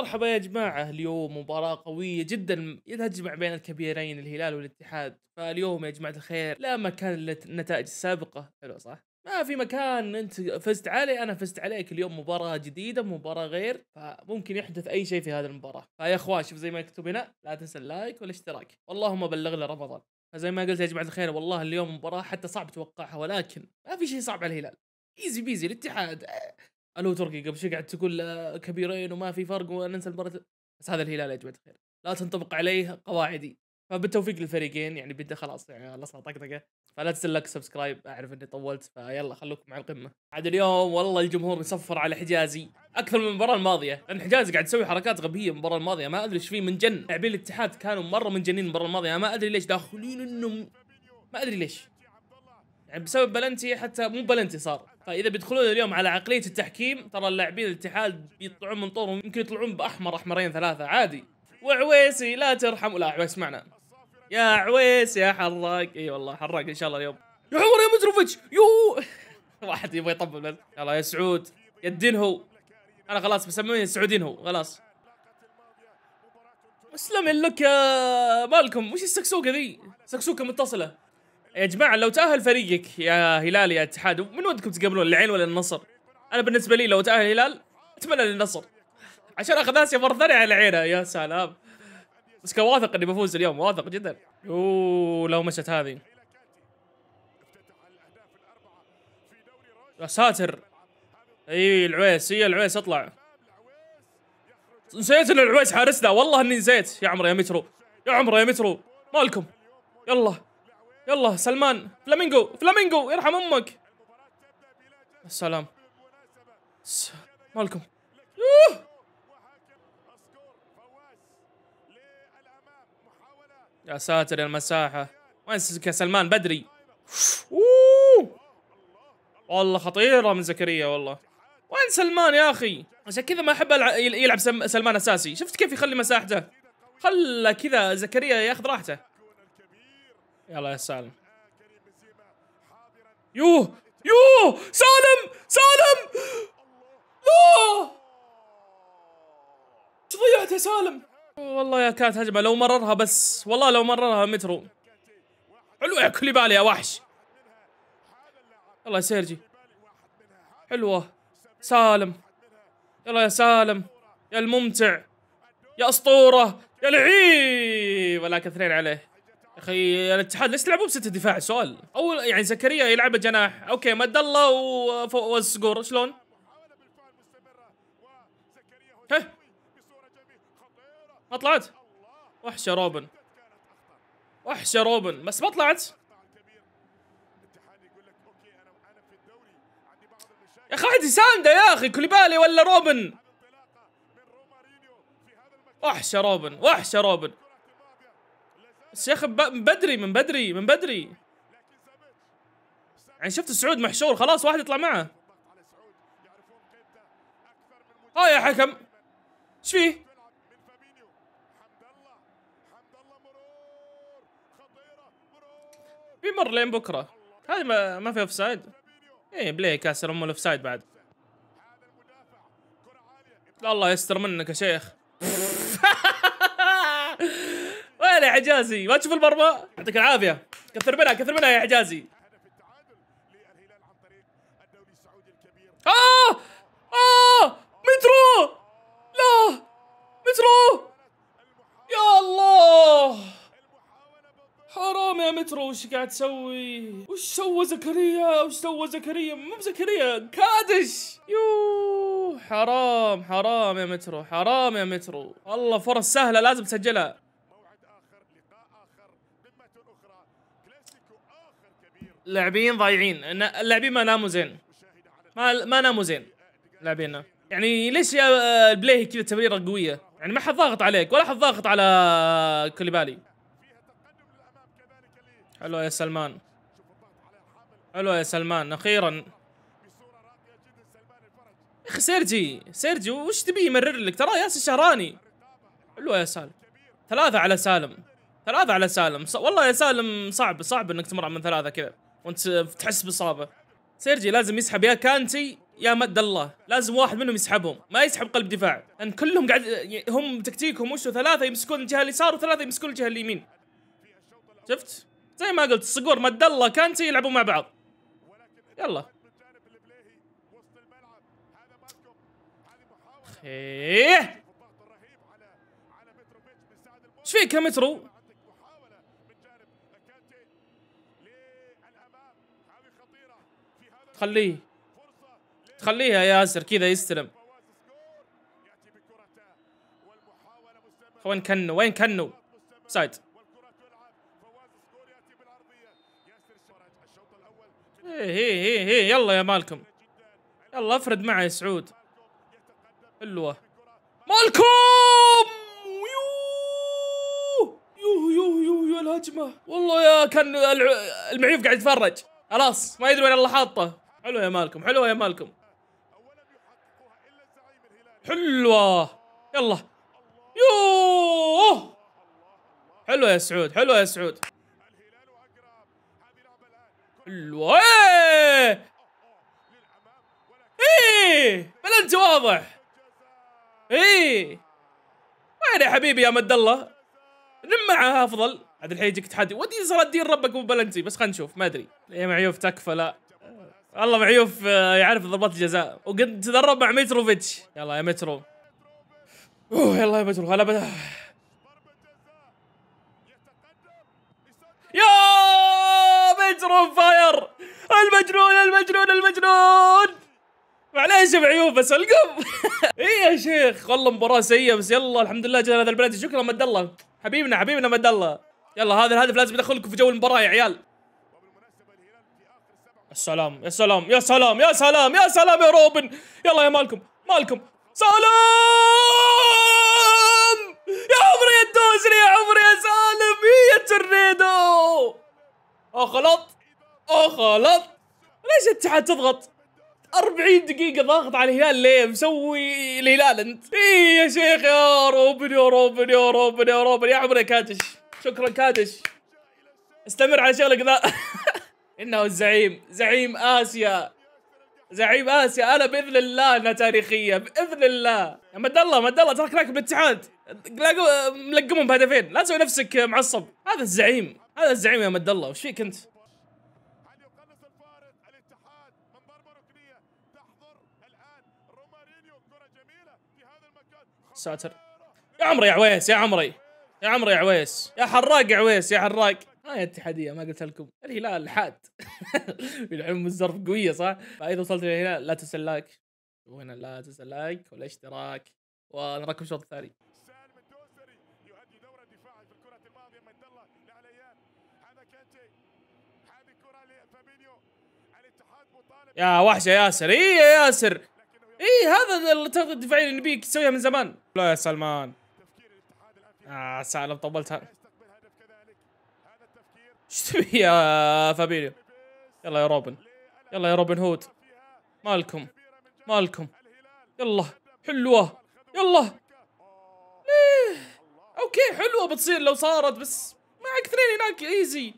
مرحبا يا جماعة اليوم مباراة قوية جدا تجمع بين الكبيرين الهلال والاتحاد فاليوم يا جماعة الخير لا مكان للنتائج السابقة حلو صح؟ ما في مكان انت فزت علي انا فزت عليك اليوم مباراه جديده مباراه غير فممكن يحدث اي شيء في هذه المباراه فيا اخوان شوف زي ما يكتب هنا لا تنسى اللايك والاشتراك اللهم بلغنا رمضان فزي ما قلت يا جماعه الخير والله اليوم مباراه حتى صعب توقعها ولكن ما في شيء صعب على الهلال ايزي بيزي الاتحاد الو تركي قبل شوي قاعد تقول آه، كبيرين وما في فرق وننسى المباراه بس هذا الهلال يا جماعه الخير لا تنطبق عليه قواعدي فبالتوفيق للفريقين يعني بدي خلاص يعني خلصنا طقطقه فلا تنسى لك سبسكرايب اعرف اني طولت فيلا خلوكم مع القمه عاد اليوم والله الجمهور يصفر على حجازي اكثر من المباراه الماضيه لان حجازي قاعد يسوي حركات غبيه المباراه الماضيه ما ادري ايش فيه منجن لاعبين الاتحاد كانوا مره منجنين المباراه الماضيه ما ادري ليش داخلين انهم ما ادري ليش يعني بسبب بلنتي حتى مو بلنتي صار فاذا بيدخلون اليوم على عقليه التحكيم ترى اللاعبين الاتحاد بيطلعون من طورهم يمكن يطلعون باحمر احمرين ثلاثه عادي وعويسي لا ترحم لا عويس معنا يا عويس يا حراق اي والله حراق ان شاء الله اليوم يا عمر يا مزروفيتش يو واحد يبغى يطبل بس يلا يا سعود يا الدين هو انا خلاص بسميه سعودين هو خلاص اسلم لك مالكم وش السكسوكه ذي؟ سكسوكه متصله يا جماعه لو تاهل فريقك يا هلال يا اتحاد من ودكم تقابلون العين ولا النصر؟ انا بالنسبه لي لو تاهل الهلال اتمنى للنصر عشان اخذ اسيا مره ثانيه على عينه يا سلام بس كان واثق اني بفوز اليوم واثق جدا اوه لو مشت هذه يا ساتر اي العويس هي العويس اطلع نسيت ان العويس حارسنا والله اني نسيت يا عمره يا مترو يا عمره يا مترو مالكم يلا يلا سلمان فلامينجو فلامينجو يرحم امك السلام س... مالكم يا ساتر يا المساحة وين سلمان بدري أوه. والله خطيرة من زكريا والله وين سلمان يا اخي عشان كذا ما احب يلعب سلمان اساسي شفت كيف يخلي مساحته خله كذا زكريا ياخذ راحته يلا يا سالم يوه يوه سالم سالم لا ضيعت يا سالم والله يا كانت هجمه لو مررها بس والله لو مررها مترو حلوه يا بالي يا وحش يلا يا سيرجي حلوه سالم يلا يا سالم يا الممتع يا اسطوره يا لعيب ولكن اثنين عليه اخي الاتحاد ليش تلعبوا بسته دفاع سؤال اول يعني زكريا يلعب جناح اوكي مد الله والصقور شلون ها ما طلعت وحشه روبن وحشه روبن بس ما طلعت يا اخي واحد يسانده يا اخي كوليبالي ولا روبن وحشه روبن وحشه روبن الشيخ من بدري من بدري من بدري يعني شفت السعود محشور خلاص واحد يطلع معه اه يا حكم ايش فيه بيمر لين بكره هذه ما, ما في اوف سايد ايه بلاي كاسر ام الاوف سايد بعد الله يستر منك يا شيخ يا حجازي ما تشوف المرمى يعطيك العافيه كثر منها كثر منها يا حجازي آه آه مترو لا مترو يا الله حرام يا مترو وش قاعد تسوي وش سوى زكريا وش سوى زكريا مو زكريا كادش يو حرام حرام يا مترو حرام يا مترو والله فرص سهله لازم تسجلها اللاعبين ضايعين اللاعبين ما ناموا زين ما ما ناموا زين لاعبينا يعني ليش يا البلاي كذا تمريره قويه يعني ما حد ضاغط عليك ولا حد ضاغط على كوليبالي حلو يا سلمان حلو يا سلمان اخيرا يا اخي سيرجي سيرجي وش تبي يمرر لك ترى ياسر الشهراني حلو يا سالم ثلاثة على سالم ثلاثة على سالم والله يا سالم صعب صعب انك تمر من ثلاثة كذا وانت تحس باصابه سيرجي لازم يسحب يا كانتي يا مد الله لازم واحد منهم يسحبهم ما يسحب قلب دفاع لان كلهم قاعد هم تكتيكهم وشو ثلاثه يمسكون الجهه اليسار وثلاثه يمسكون الجهه اليمين شفت زي ما قلت الصقور مد الله كانتي يلعبون مع بعض يلا ايه ايش فيك يا مترو تخليه تخليها ياسر كذا يستلم وين كنو وين كنو سايد هي هي هي يلا يا مالكم يلا افرد معي يا سعود حلوه مالكم يوه يوه يوه يوه يا الهجمه والله يا كان المعيوف قاعد يتفرج خلاص ما يدري وين الله حاطه حلوه يا مالكم حلوه يا مالكم حلوه يلا يوه حلوه يا سعود حلوه يا سعود حلوه ايه ايه بلنت واضح ايه وين يا حبيبي يا مد الله نمعها افضل عاد الحين يجيك تحدي ودي صار الدين ربك بلنتي بس خلينا نشوف ما ادري يا معيوف تكفى لا والله معيوف آه، يعرف ضربات الجزاء وقد تدرب مع متروفيتش يلا يا مترو اوه يلا يا مترو هلا بدا يا مترو فاير المجنون المجنون المجنون معليش يا معيوف بس القم اي يا شيخ والله مباراه سيئه بس يلا الحمد لله جانا هذا البلد شكرا مد الله حبيبنا حبيبنا مد الله يلا هذا الهدف لازم يدخلكم في جو المباراه يا عيال السلام يا سلام يا سلام يا سلام يا سلام يا روبن يلا يا مالكم مالكم سلام يا عمري يا الدوسري يا عمري يا سالم يا تورنيدو اغلط آه، آه، غلط ليش الاتحاد تضغط 40 دقيقة ضاغط على الهلال ليه؟ مسوي الهلال انت؟ اي يا شيخ يا روبن يا روبن يا روبن يا روبن يا عمري كاتش شكرا كاتش استمر على شغلك ذا إنه الزعيم زعيم آسيا زعيم آسيا أنا بإذن الله أنها تاريخية بإذن الله يا مد الله مد الله ترك لك بالاتحاد ملقمهم بهدفين لا تسوي نفسك معصب هذا الزعيم هذا الزعيم يا مد الله وش فيك أنت ساتر يا عمري يا عويس يا عمري يا عمري يا عويس يا حراق يا عويس يا حراق ما آية هي اتحاديه ما قلت لكم الهلال حاد بالعلم الظرف قويه صح؟ فاذا وصلت للهلال لا تنسى اللايك وهنا لا تنسى اللايك والاشتراك ونراكم الشوط الثاني يا وحشه ياسر اي يا ياسر اي هذا التغطيه الدفاعيه اللي نبيك تسويها من زمان لا يا سلمان اه سالم طولتها ايش تبي يا فابيليو يلا يا روبن يلا يا روبن هود مالكم مالكم يلا حلوه يلا ليه اوكي حلوه بتصير لو صارت بس معك اثنين هناك ايزي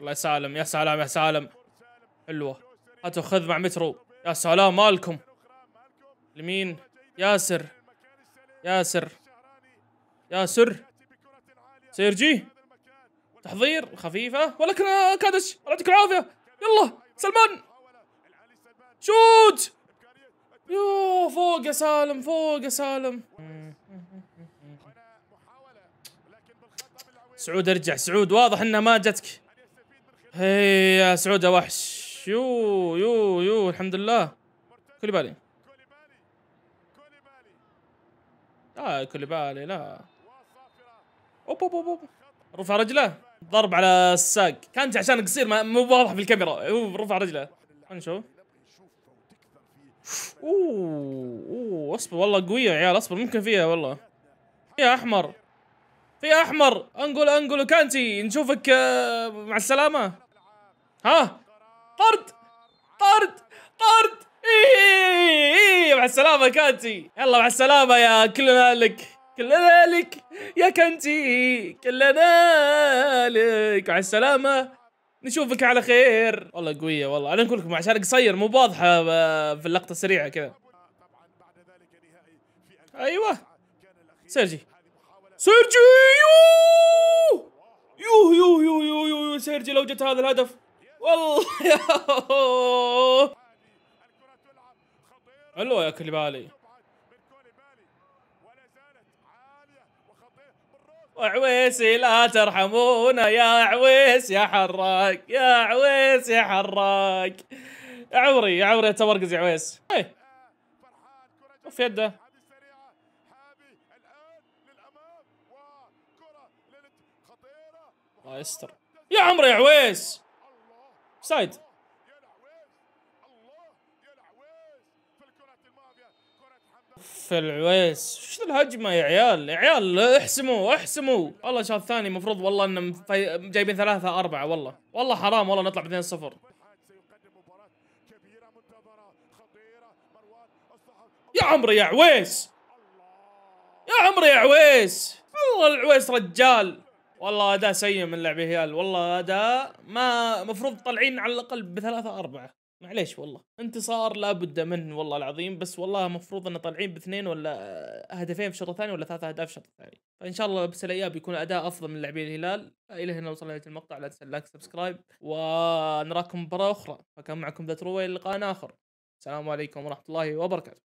الله يا سالم يا سلام يا سالم حلوه هاتوا خذ مع مترو يا سلام مالكم لمين ياسر ياسر ياسر سيرجي تحضير خفيفة ولكن كادش يعطيك العافية يلا سلمان شوت يو فوق يا سالم فوق يا سالم سعود ارجع سعود واضح انها ما جتك هي يا سعود يا وحش يو يو يو الحمد لله بالي اه بالي لا أوب أوب أوب رفع رجله ضرب على الساق كانت عشان قصير ما مو واضح في الكاميرا هو رفع رجله خلينا نشوف اوه اوه اصبر والله قوية يا عيال اصبر ممكن فيها والله فيها احمر فيها احمر انقل انقل كانتي نشوفك آه، مع السلامة ها طرد طرد طرد إيه،, إيه،, ايه مع السلامة كانتي يلا مع السلامة يا كلنا لك كل ذلك يا كنتي كل ذلك وعلى السلامة نشوفك على خير والله قوية والله انا اقول لكم عشان قصير مو واضحة آه، في اللقطة السريعة كذا ايوه سيرجي سيرجي يوه يوه يوه يوه يو يو يو سيرجي لو جت هذا الهدف والله يا حلوة يا كليبالي عويسي لا ترحمونا يا عويس يا حراك يا عويس يا يا عمري يا عمري انت مرقز يا عويس ايه يده الله يستر يا عمري يا عويس سايد في العويس شو الهجمه يا عيال يا عيال احسموا احسموا والله شاف ثاني المفروض والله ان جايبين ثلاثه اربعه والله والله حرام والله نطلع ب 2 0 يا عمري يا عويس يا عمري يا عويس والله العويس رجال والله اداء سيء من لعبه هلال والله اداء ما مفروض طالعين على الاقل بثلاثه اربعه معليش والله انتصار لابد منه والله العظيم بس والله مفروض ان طالعين باثنين ولا هدفين في الشوط الثاني ولا ثلاثة اهداف في الشوط الثاني فان شاء الله بس الاياب يكون اداء افضل من لاعبين الهلال الى هنا وصلنا نهايه المقطع لا تنسى اللايك سبسكرايب ونراكم مباراه اخرى فكان معكم ذا تروي لقاء اخر السلام عليكم ورحمه الله وبركاته